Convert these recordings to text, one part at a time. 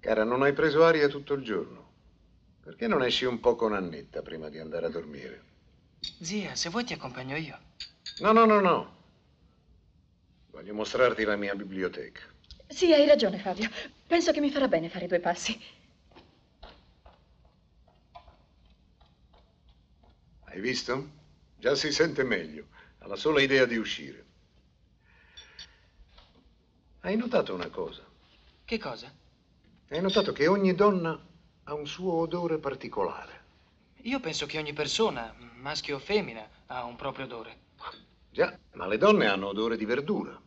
Cara, non hai preso aria tutto il giorno. Perché non esci un po' con Annetta prima di andare a dormire? Zia, se vuoi ti accompagno io. No, no, no, no. Voglio mostrarti la mia biblioteca. Sì, hai ragione, Fabio. Penso che mi farà bene fare due passi. Hai visto? Già si sente meglio, alla sola idea di uscire. Hai notato una cosa? Che cosa? Hai notato che ogni donna ha un suo odore particolare. Io penso che ogni persona, maschio o femmina, ha un proprio odore. Già, ma le donne hanno odore di verdura.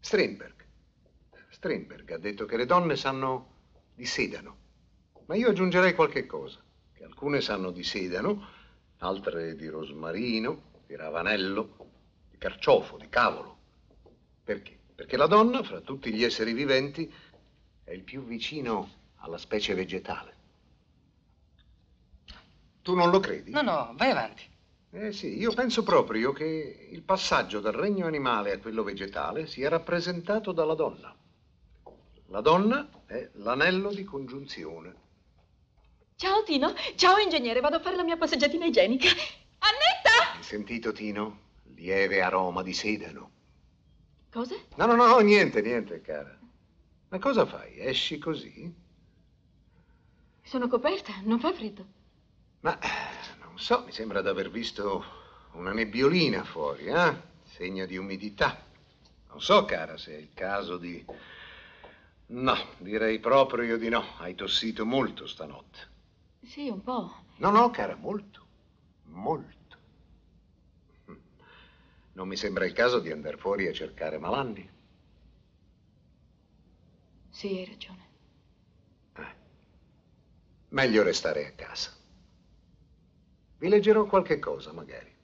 Strindberg. Strindberg ha detto che le donne sanno di sedano. Ma io aggiungerei qualche cosa. Che alcune sanno di sedano, altre di rosmarino, di ravanello, di carciofo, di cavolo. Perché? Perché la donna, fra tutti gli esseri viventi, è il più vicino alla specie vegetale. Tu non lo credi? No, no, vai avanti. Eh sì, io penso proprio che il passaggio dal regno animale a quello vegetale sia rappresentato dalla donna. La donna è l'anello di congiunzione. Ciao Tino, ciao ingegnere, vado a fare la mia passeggiatina igienica. Annetta! Hai sentito Tino? Lieve aroma di sedano. Cosa? No, no, no, niente, niente, cara. Ma cosa fai? Esci così? Sono coperta, non fa freddo. Ma non so, mi sembra di aver visto una nebbiolina fuori, eh? Segno di umidità. Non so, cara, se è il caso di... No, direi proprio di no. Hai tossito molto stanotte. Sì, un po'. No, no, cara, molto. Molto. Non mi sembra il caso di andare fuori a cercare malanni. Sì, hai ragione. Eh. Meglio restare a casa. Vi leggerò qualche cosa, magari.